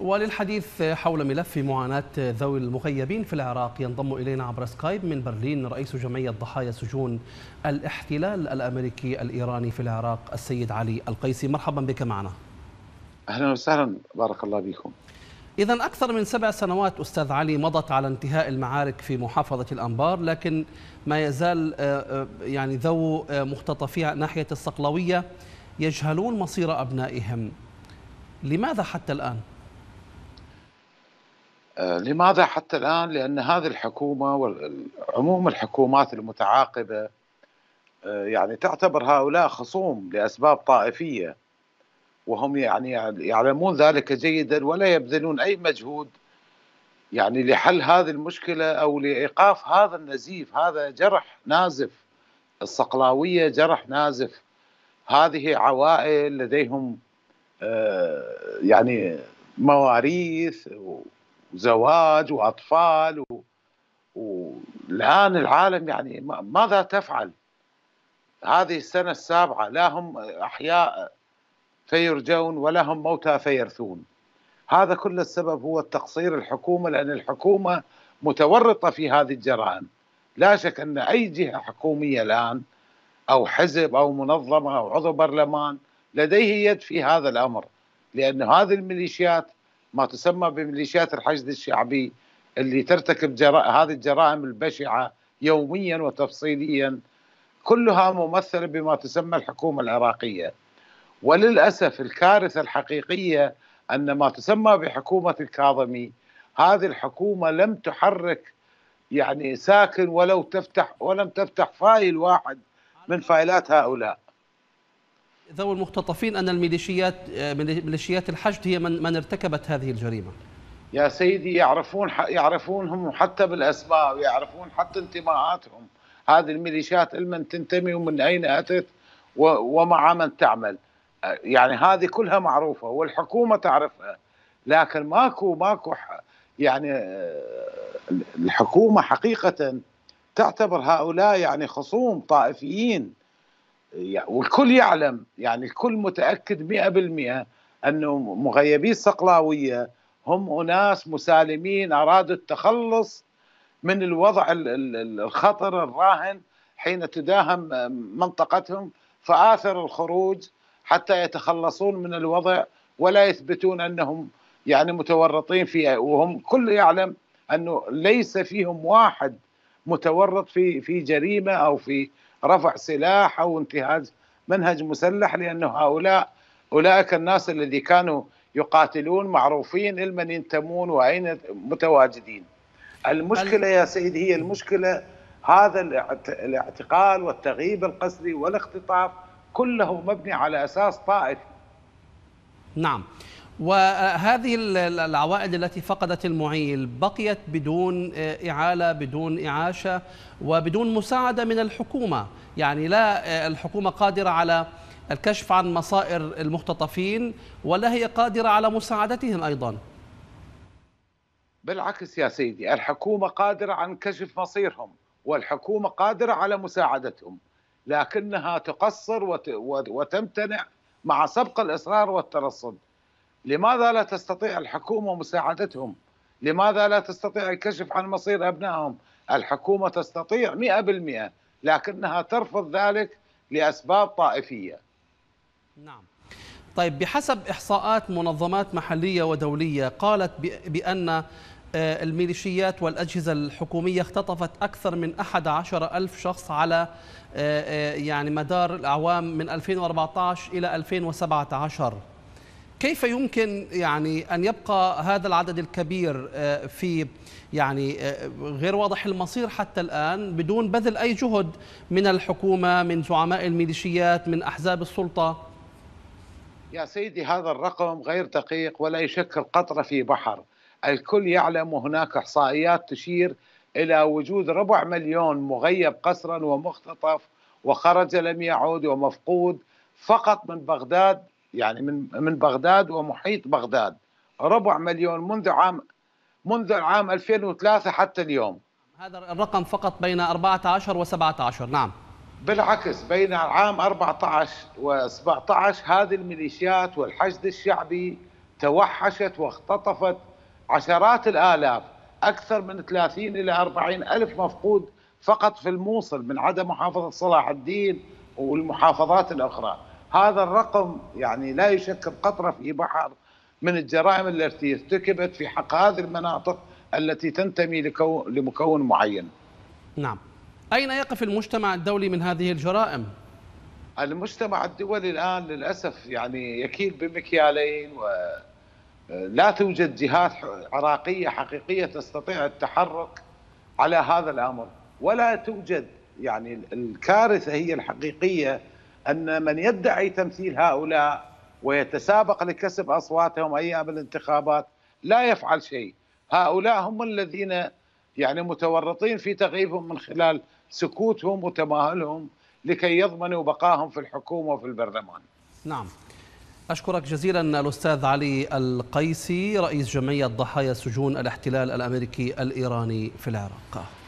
وللحديث حول ملف معاناة ذوي المغيبين في العراق ينضم إلينا عبر سكايب من برلين رئيس جمعية ضحايا سجون الاحتلال الأمريكي الإيراني في العراق السيد علي القيسي مرحبا بك معنا أهلا وسهلا بارك الله بكم إذا أكثر من سبع سنوات أستاذ علي مضت على انتهاء المعارك في محافظة الأنبار لكن ما يزال آه، آه، يعني ذو آه، مختطفي ناحية الصقلوية يجهلون مصير أبنائهم لماذا حتى الآن؟ لماذا حتى الآن؟ لأن هذه الحكومة وعموم الحكومات المتعاقبة آه، يعني تعتبر هؤلاء خصوم لأسباب طائفية وهم يعني يعلمون ذلك جيدا ولا يبذلون أي مجهود يعني لحل هذه المشكلة أو لإيقاف هذا النزيف هذا جرح نازف الصقلاوية جرح نازف هذه عوائل لديهم آه، يعني مواريث وزواج واطفال و... والان العالم يعني ماذا تفعل؟ هذه السنه السابعه لا هم احياء فيرجون ولا هم موتى فيرثون. هذا كل السبب هو التقصير الحكومه لان الحكومه متورطه في هذه الجرائم. لا شك ان اي جهه حكوميه الان او حزب او منظمه او عضو برلمان لديه يد في هذا الامر لان هذه الميليشيات ما تسمى بميليشيات الحشد الشعبي اللي ترتكب جرائم هذه الجرائم البشعه يوميا وتفصيليا كلها ممثله بما تسمى الحكومه العراقيه وللاسف الكارثه الحقيقيه ان ما تسمى بحكومه الكاظمي هذه الحكومه لم تحرك يعني ساكن ولو تفتح ولم تفتح فايل واحد من فايلات هؤلاء ذوي المختطفين أن الميليشيات ميليشيات الحشد هي من, من ارتكبت هذه الجريمة يا سيدي يعرفون يعرفونهم حتى بالأسماء ويعرفون حتى انتماءاتهم هذه الميليشيات لمن تنتمي ومن أين أتت ومع من تعمل يعني هذه كلها معروفة والحكومة تعرفها لكن ماكو ماكو يعني الحكومة حقيقة تعتبر هؤلاء يعني خصوم طائفيين والكل يعلم يعني الكل متأكد 100% أنه مغيبي الصقلاوية هم أناس مسالمين أرادوا التخلص من الوضع الخطر الراهن حين تداهم منطقتهم فآثر الخروج حتى يتخلصون من الوضع ولا يثبتون أنهم يعني متورطين فيها وهم كل يعلم أنه ليس فيهم واحد متورط في في جريمه او في رفع سلاح او انتهاز منهج مسلح لانه هؤلاء اولئك الناس الذي كانوا يقاتلون معروفين لمن ينتمون واين متواجدين. المشكله يا سيدي هي المشكله هذا الاعتقال والتغييب القسري والاختطاف كله مبني على اساس طائفي. نعم. وهذه العوائد التي فقدت المعيل بقيت بدون آه، إعالة بدون إعاشة وبدون مساعدة من الحكومة يعني لا آه، الحكومة قادرة على الكشف عن مصائر المختطفين ولا هي قادرة على مساعدتهم أيضا بالعكس يا سيدي الحكومة قادرة عن كشف مصيرهم والحكومة قادرة على مساعدتهم لكنها تقصر وتمتنع مع سبق الإصرار والترصد لماذا لا تستطيع الحكومة مساعدتهم لماذا لا تستطيع الكشف عن مصير أبنائهم الحكومة تستطيع مئة بالمئة لكنها ترفض ذلك لأسباب طائفية نعم طيب بحسب إحصاءات منظمات محلية ودولية قالت بأن آه، الميليشيات والأجهزة الحكومية اختطفت أكثر من 11 ألف شخص على آه، آه، يعني مدار الأعوام من 2014 إلى 2017 كيف يمكن يعني أن يبقى هذا العدد الكبير آه، في يعني آه، غير واضح المصير حتى الآن بدون بذل أي جهد من الحكومة من زعماء الميليشيات من أحزاب السلطة يا سيدي هذا الرقم غير دقيق ولا يشكل قطرة في بحر الكل يعلم هناك إحصائيات تشير إلى وجود ربع مليون مغيب قسرا ومختطف وخرج لم يعود ومفقود فقط من بغداد يعني من من بغداد ومحيط بغداد ربع مليون منذ عام منذ العام 2003 حتى اليوم هذا الرقم فقط بين 14 و 17 نعم بالعكس بين العام 14 و 17 هذه الميليشيات والحشد الشعبي توحشت واختطفت عشرات الآلاف أكثر من 30 إلى 40 ألف مفقود فقط في الموصل من عدم محافظة صلاح الدين والمحافظات الأخرى هذا الرقم يعني لا يشكل قطرة في بحر من الجرائم التي ارتكبت في حق هذه المناطق التي تنتمي لمكون معين نعم أين يقف المجتمع الدولي من هذه الجرائم؟ المجتمع الدولي الآن للأسف يعني يكيل بمكيالين ولا توجد جهات عراقية حقيقية تستطيع التحرك على هذا الأمر ولا توجد يعني الكارثة هي الحقيقية أن من يدعي تمثيل هؤلاء ويتسابق لكسب أصواتهم أيام الانتخابات لا يفعل شيء هؤلاء هم الذين يعني متورطين في تغييبهم من خلال سكوتهم وتماهلهم لكي يضمنوا بقائهم في الحكومة وفي البرلمان نعم أشكرك جزيلا الأستاذ علي القيسي رئيس جمعية ضحايا سجون الاحتلال الأمريكي الإيراني في العراق